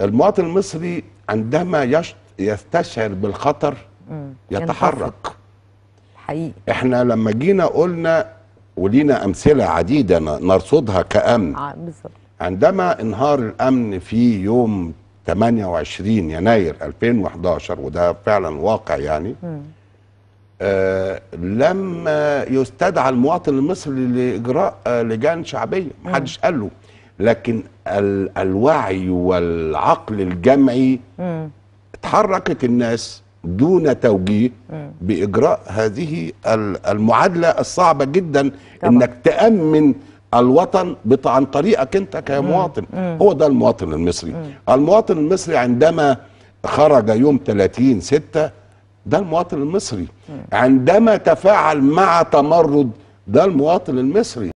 المواطن المصري عندما يشت... يستشعر بالخطر يتحرك حقيقي احنا لما جينا قلنا ولينا امثله عديده نرصدها كامن بالظبط عندما انهار الامن في يوم 28 يناير 2011 وده فعلا واقع يعني آه لما يستدعى المواطن المصري لاجراء آه، لجان شعبيه محدش قال له لكن ال الوعي والعقل الجمعي م. اتحركت الناس دون توجيه م. باجراء هذه المعادله الصعبه جدا طبعا. انك تامن الوطن عن طريقك انت كمواطن م. هو ده المواطن المصري م. المواطن المصري عندما خرج يوم 30 6 ده المواطن المصري عندما تفاعل مع تمرد ده المواطن المصري